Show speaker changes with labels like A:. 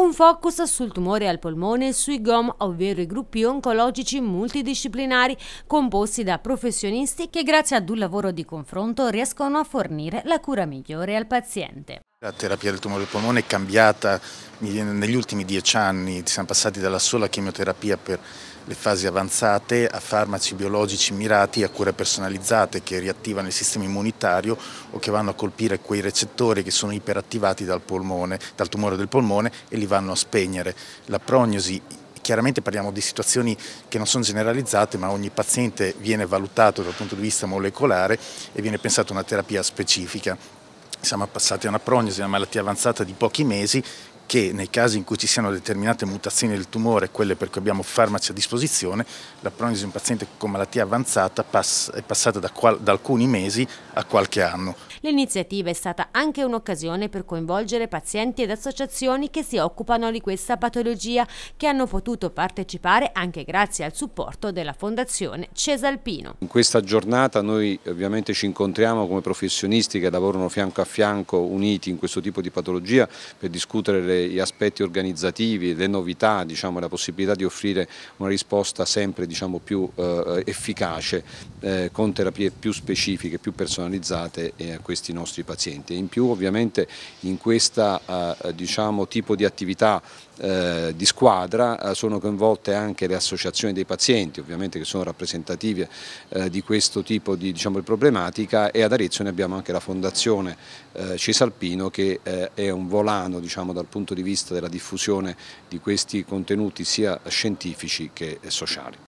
A: Un focus sul tumore al polmone sui GOM, ovvero i gruppi oncologici multidisciplinari composti da professionisti che grazie ad un lavoro di confronto riescono a fornire la cura migliore al paziente.
B: La terapia del tumore al polmone è cambiata negli ultimi dieci anni siamo passati dalla sola chemioterapia per le fasi avanzate a farmaci biologici mirati a cure personalizzate che riattivano il sistema immunitario o che vanno a colpire quei recettori che sono iperattivati dal, polmone, dal tumore del polmone e li vanno a spegnere. La prognosi chiaramente parliamo di situazioni che non sono generalizzate ma ogni paziente viene valutato dal punto di vista molecolare e viene pensata una terapia specifica siamo passati a una prognosi, una malattia avanzata di pochi mesi che nei casi in cui ci siano determinate mutazioni del tumore, quelle per cui abbiamo farmaci a disposizione, la prognosi di un paziente con malattia avanzata è passata da, da alcuni mesi a qualche anno.
A: L'iniziativa è stata anche un'occasione per coinvolgere pazienti ed associazioni che si occupano di questa patologia, che hanno potuto partecipare anche grazie al supporto della Fondazione Cesalpino.
C: In questa giornata noi ovviamente ci incontriamo come professionisti che lavorano fianco a fianco, uniti in questo tipo di patologia, per discutere gli aspetti organizzativi, le novità, diciamo, la possibilità di offrire una risposta sempre diciamo, più eh, efficace, eh, con terapie più specifiche, più personalizzate e eh, questi nostri pazienti. In più ovviamente in questo eh, eh, diciamo, tipo di attività eh, di squadra eh, sono coinvolte anche le associazioni dei pazienti ovviamente che sono rappresentative eh, di questo tipo di, diciamo, problematica e ad Arezzo ne abbiamo anche la fondazione eh, Cesalpino che eh, è un volano diciamo, dal punto di vista della diffusione di questi contenuti sia scientifici che sociali.